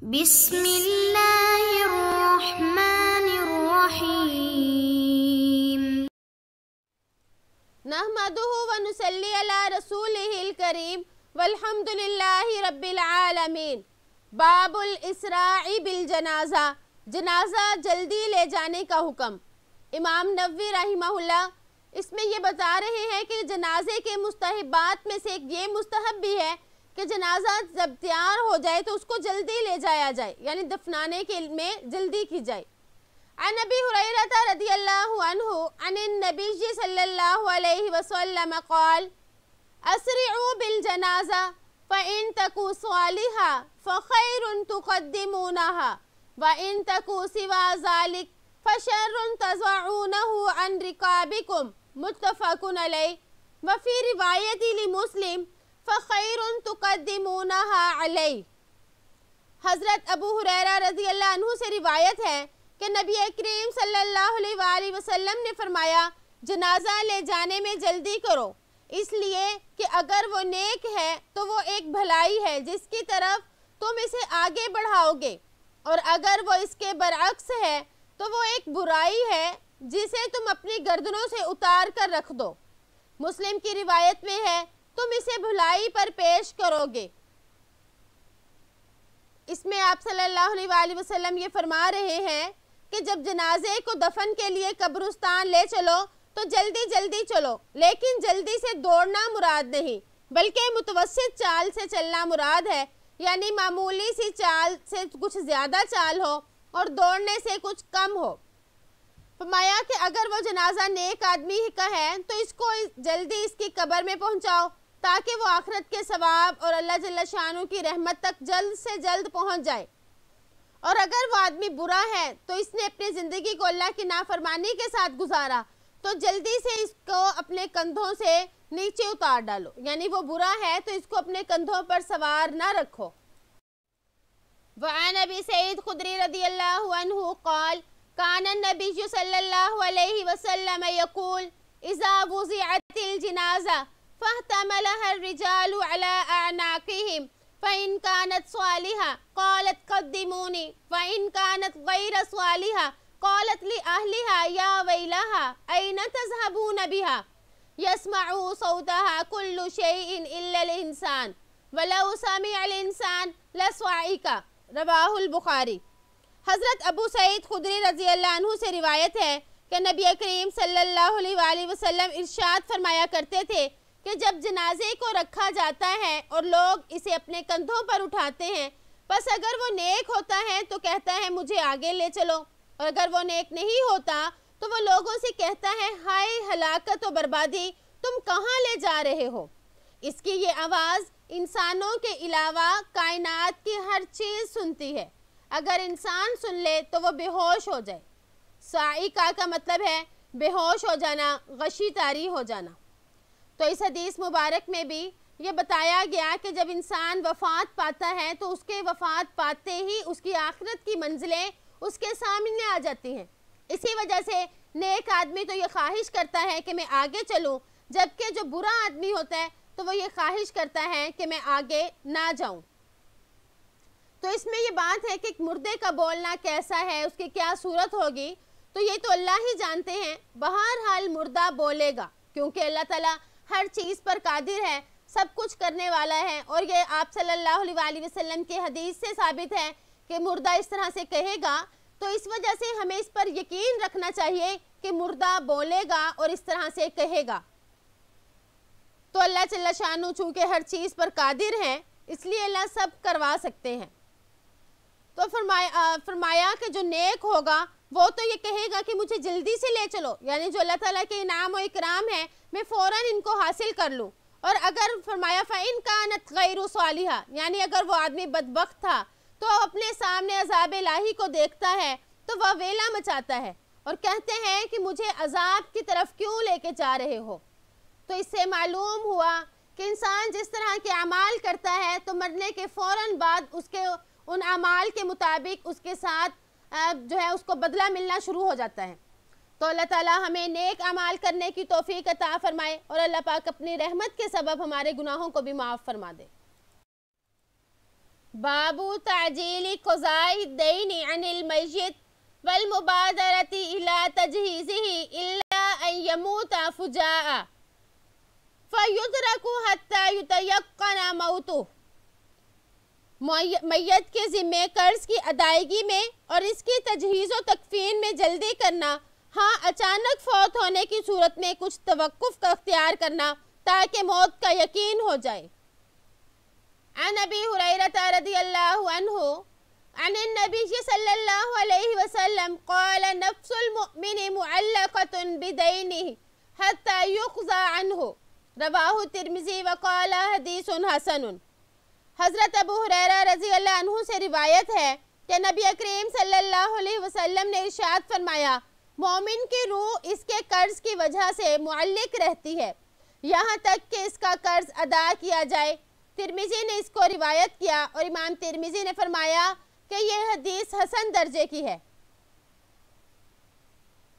बाबुल इसराई जनाजा जनाजा जल्दी ले जाने का हुक्म इमाम नबी रहीमहुल्ला इसमें ये बता रहे हैं कि जनाजे के मुस्तबात में से एक ये मुस्तहब भी है कि जनाजा जब तैयार हो जाए तो उसको जल्दी ले जाया जाए यानी दफनाने के में जल्दी की जाए अनबी नबी अन नबी सल्लल्लाहु अलैहि वसल्लम असरिउ बिल जनाजा फ़इन तकु सालिहा तुक़द्दिमूनहा व इन तकु सिवा जालिक फ़शर तज़ाउनहु अन रिकाबिकुम मुत्तफ़कुन अलैहि मुस्लिम फ़ैर तुकदमूनहाई हज़रत अबू हुररा रजी अल्लाह से रिवायत है कि नबी करीम सल्लल्लाहु वसल्लम ने फरमाया जनाजा ले जाने में जल्दी करो इसलिए कि अगर वो नेक है तो वो एक भलाई है जिसकी तरफ तुम इसे आगे बढ़ाओगे और अगर वो इसके बरक्स है तो वो एक बुराई है जिसे तुम अपनी गर्दनों से उतार कर रख दो मुस्लिम की रिवायत में है तुम इसे भुलाई पर पेश करोगे इसमें आप सल्लल्लाहु अलैहि वसल्लम ये फरमा रहे हैं कि जब जनाजे को दफन के लिए कब्रुस्तान ले चलो तो जल्दी जल्दी चलो लेकिन जल्दी से दौड़ना मुराद नहीं बल्कि मुतवसत चाल से चलना मुराद है यानी मामूली सी चाल से कुछ ज़्यादा चाल हो और दौड़ने से कुछ कम हो फरमाया कि अगर वो जनाजा नेक आदमी का है तो इसको जल्दी इसकी कब्र में पहुंचाओ ताकि वो आखरत के सवाब और अल्लाह जल्ला शाह की रहमत तक जल्द से जल्द पहुँच जाए और अगर वो आदमी बुरा है तो इसने अपनी ज़िंदगी को अल्लाह की नाफरमानी के साथ गुजारा तो जल्दी से इसको अपने कंधों से नीचे उतार डालो यानी वो बुरा है तो इसको अपने कंधों पर सवार ना रखो वबी नबी सईद खुदरी रदी अल्लाह कौल कान नबी सल्ला वसलम यकूल इज़ा वुज़िअतिल जनाज़ा फ़हतमलह रिजाल अनाकम फ़ैन कानत स्वालिहा कौलत कद्दिमूनी फ़ैन कानत गैर स्वालिहा कौलत ली अहलिहा या वैलहा ऐन तजहबून बिहा यसमाऊ सौतहा कुल्लु शैइन इल्लल इंसान वलौ समीअल इंसान लस्वाइका रवाहुल बुखारी हज़रत अबू सईद खुदरी रजी अल्लाह से रिवायत है कि नबी करीम सल्लल्लाहु अलैहि वसल्लम इरशाद फरमाया करते थे कि जब जनाजे को रखा जाता है और लोग इसे अपने कंधों पर उठाते हैं बस अगर वो नेक होता है तो कहता है मुझे आगे ले चलो और अगर वो नेक नहीं होता तो वो लोगों से कहता है हाय हलाकत और बर्बादी तुम कहाँ ले जा रहे हो इसकी ये आवाज़ इंसानों के अलावा कायनात की हर चीज़ सुनती है अगर इंसान सुन ले तो वो बेहोश हो जाए साइका का मतलब है बेहोश हो जाना गशी तारी हो जाना तो इस हदीस मुबारक में भी ये बताया गया कि जब इंसान वफात पाता है तो उसके वफात पाते ही उसकी आखिरत की मंजिलें उसके सामने आ जाती हैं इसी वजह से नेक आदमी तो ये ख्वाहिश करता है कि मैं आगे चलूँ जबकि जो बुरा आदमी होता है तो वो ये ख्वाहिश करता है कि मैं आगे ना जाऊँ तो इसमें ये बात है कि मुर्दे का बोलना कैसा है उसकी क्या सूरत होगी तो ये तो अल्लाह ही जानते हैं बहर हाल मुर्दा बोलेगा क्योंकि अल्लाह ताला हर चीज़ पर कादिर है सब कुछ करने वाला है और ये आप सल्लल्लाहु अलैहि वसल्लम के हदीस से साबित है कि मुर्दा इस तरह से कहेगा तो इस वजह से हमें इस पर यकीन रखना चाहिए कि मुर्दा बोलेगा और इस तरह से कहेगा तो अल्लाह चल्ला शाह चूँकि हर चीज़ पर कादिर हैं इसलिए अल्लाह सब करवा सकते हैं तो फरमाया फरमाया कि जो नेक होगा वो तो ये कहेगा कि मुझे जल्दी से ले चलो यानी जो अल्लाह ताला के इनाम और इकराम है मैं फौरन इनको हासिल कर लूँ और अगर फरमाया फ़ैन का नत गैर सालिहा यानी अगर वो आदमी बदबक था तो अपने सामने अजाब लाही को देखता है तो वह वेला मचाता है और कहते हैं कि मुझे अजाब की तरफ क्यों लेके जा रहे हो तो इससे मालूम हुआ कि इंसान जिस तरह के अमाल करता है तो मरने के फ़ौर बाद उसके उन अमाल के मुताबिक उसके साथ जो है उसको बदला मिलना शुरू हो जाता है तो अल्लाह ताला हमें नेक अमाल करने की तोफ़ी अता फ़रमाए और अल्लाह पाक अपनी रहमत के सबब हमारे गुनाहों को भी माफ़ फरमा दे बाबू ताजीली कोजाई दैन अनिल मयत वल मुबादरती इला तजहीजी इल्ला यमूत फुजा फयुदरकु हत्ता युतयक्कना मौतुह मैत के ज़िम्मे कर्ज की अदायगी में और इसकी तजहीज़ व तकफीन में जल्दी करना हाँ अचानक फौत होने की सूरत में कुछ तवक्फ़ का अख्तियार करना ताकि मौत का यकीन हो जाए अन अबी हुरैरता रदी अल्लाह अन नबी सल्लल्लाहु अलैहि वसल्लम قال نفس المؤمن بدينه حتى يقضى عنه رواه الترمذي وقال حديث حسن हज़रत अबू हुरैरा रजी अल्लाह से रिवायत है कि नबी करीम सल्लल्लाहु अलैहि वसल्लम ने इरशाद फरमाया मोमिन की रूह इसके कर्ज की वजह से मुल्लिक रहती है यहाँ तक कि इसका कर्ज अदा किया जाए तिरमिजी ने इसको रिवायत किया और इमाम तिरमिजी ने फरमाया कि यह हदीस हसन दर्जे की है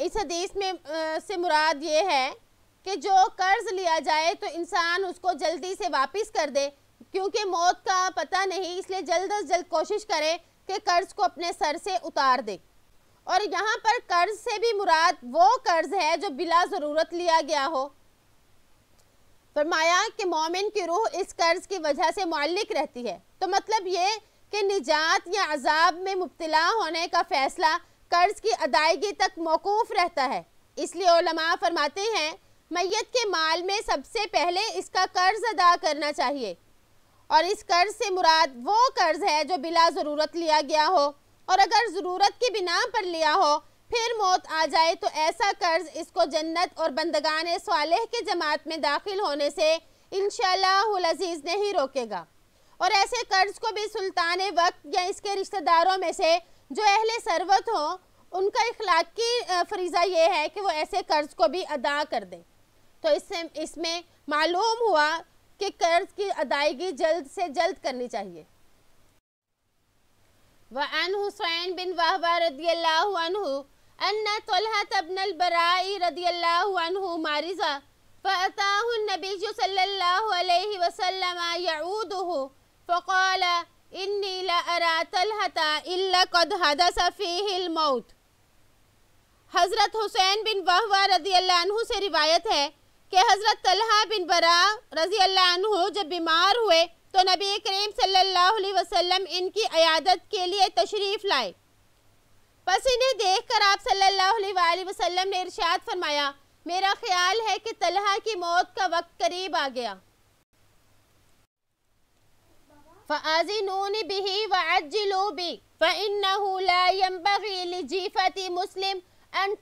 इस हदीस में आ, से मुराद ये है कि जो कर्ज लिया जाए तो इंसान उसको जल्दी से वापस कर दे क्योंकि मौत का पता नहीं इसलिए जल्द अज जल्द कोशिश करें कि कर्ज को अपने सर से उतार दें और यहाँ पर कर्ज से भी मुराद वो कर्ज है जो बिला ज़रूरत लिया गया हो फरमाया कि मोमिन की रूह इस कर्ज की वजह से मालिक रहती है तो मतलब ये कि निजात या अजाब में मुबतला होने का फ़ैसला कर्ज की अदायगी तक मौकूफ़ रहता है इसलिए फरमाते हैं मैत के माल में सबसे पहले इसका कर्ज अदा करना चाहिए और इस कर्ज से मुराद वो कर्ज है जो बिला ज़रूरत लिया गया हो और अगर ज़रूरत की बिना पर लिया हो फिर मौत आ जाए तो ऐसा कर्ज इसको जन्नत और बंदगान सालेह के जमात में दाखिल होने से इन शजीज़ नहीं रोकेगा और ऐसे कर्ज को भी सुल्तान वक्त या इसके रिश्तेदारों में से जो अहल सरवत हों उनका इखलाकी फरीज़ा ये है कि वो ऐसे कर्ज को भी अदा कर दें तो इससे इसमें मालूम हुआ के कर्ज की अदायगी जल्द से जल्द करनी चाहिए वन हुसैन बिन वाहवा रदी अन्ना तलहा तबनल बराई रदी अल्लाह मारिजा फ़ताह नबी सल्लल्लाहु अलैहि वसल्लम यऊदुहु फ़क़ाल इन्नी ला अरा तलहता इल्ला कद हदस फ़ीहिल मौत हज़रत हुसैन बिन वहवा रदी अल्लाह से रिवायत है कि हज़रत तलहा बिन बरा रज़ी अल्लाह जब बीमार हुए तो नबी करीम सल्लल्लाहु अलैहि वसल्लम इनकी अयादत के लिए तशरीफ़ लाए बस इन्हें देख कर आप सल्लल्लाहु अलैहि वसल्लम ने इरशाद फरमाया मेरा ख्याल है कि तलहा की मौत का वक्त करीब आ गया फ़ाजिनून बिही व अज्जिलू बी फ़ इन्नहू ला यंबगी मुस्लिम अन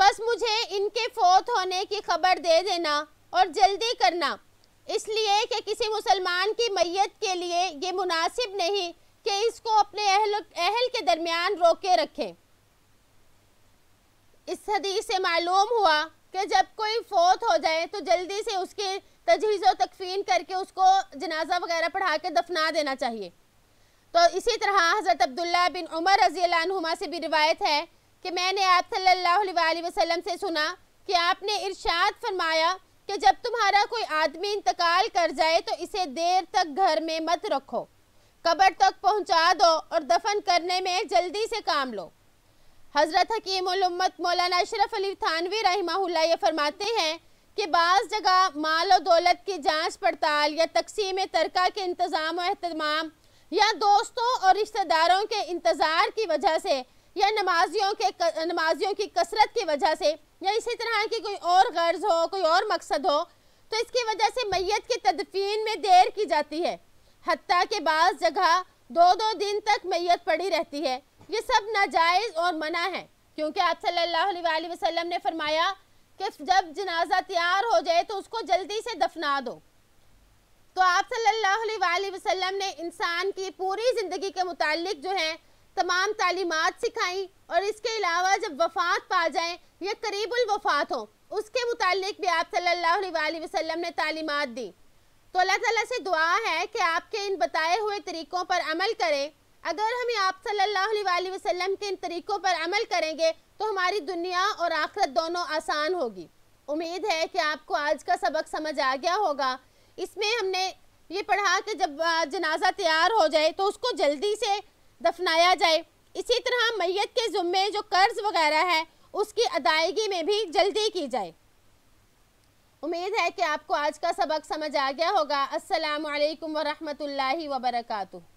बस मुझे इनके फोत होने की खबर दे देना और जल्दी करना इसलिए कि किसी मुसलमान की मैत के लिए ये मुनासिब नहीं कि इसको अपने अहल अहल के दरमियान रोके रखें इस हदीस से मालूम हुआ कि जब कोई फोत हो जाए तो जल्दी से उसके तजहीज़ व तकफीन करके उसको जनाजा वगैरह पढ़ा के दफना देना चाहिए तो इसी तरह हज़रत अब्दुल्ला बिन उमर रजी से भी रिवायत है कि मैंने आप वसल्लम से सुना कि आपने इरशाद फरमाया कि जब तुम्हारा कोई आदमी इंतकाल कर जाए तो इसे देर तक घर में मत रखो कब्र तक पहुंचा दो और दफन करने में जल्दी से काम लो हज़रत हकीमत मौलाना अशरफ अली थानवी रही ये फरमाते हैं कि बाज़ जगह माल और दौलत की जांच पड़ताल या तकसीम तरका के इंतज़ाम और अहतमाम या दोस्तों और रिश्तेदारों के इंतज़ार की वजह से या नमाजियों के नमाजियों की कसरत की वजह से या इसी तरह की कोई और गर्ज हो कोई और मकसद हो तो इसकी वजह से मैत की तदफीन में देर की जाती है हती के बाद जगह दो दो दिन तक मैत पड़ी रहती है ये सब नाजायज़ और मना है क्योंकि आप सल्लल्लाहु अलैहि वसल्लम ने फरमाया कि जब जनाजा तैयार हो जाए तो उसको जल्दी से दफना दो तो आप सल्लल्लाहु अलैहि वसल्लम ने इंसान की पूरी ज़िंदगी के मुतालिक जो है तमाम तालीमत सिखाई और इसके अलावा जब वफ़ात पा जाए या करीबुल वफ़ात हो उसके मुतालिक भी आप सल्लल्लाहु अलैहि वसल्लम ने तालीमत दी तो अल्लाह ताला से दुआ है कि आपके इन बताए हुए तरीक़ों पर अमल करें अगर हम आप सल्लल्लाहु अलैहि वसल्लम के इन तरीक़ों पर अमल करेंगे तो हमारी दुनिया और आखरत दोनों आसान होगी उम्मीद है कि आपको आज का सबक समझ आ गया होगा इसमें हमने ये पढ़ा कि जब जनाजा तैयार हो जाए तो उसको जल्दी से दफनाया जाए इसी तरह मैत के ज़ुम्मे जो कर्ज़ वगैरह है उसकी अदायगी में भी जल्दी की जाए उम्मीद है कि आपको आज का सबक समझ आ गया होगा असलकम वरहमल वर्का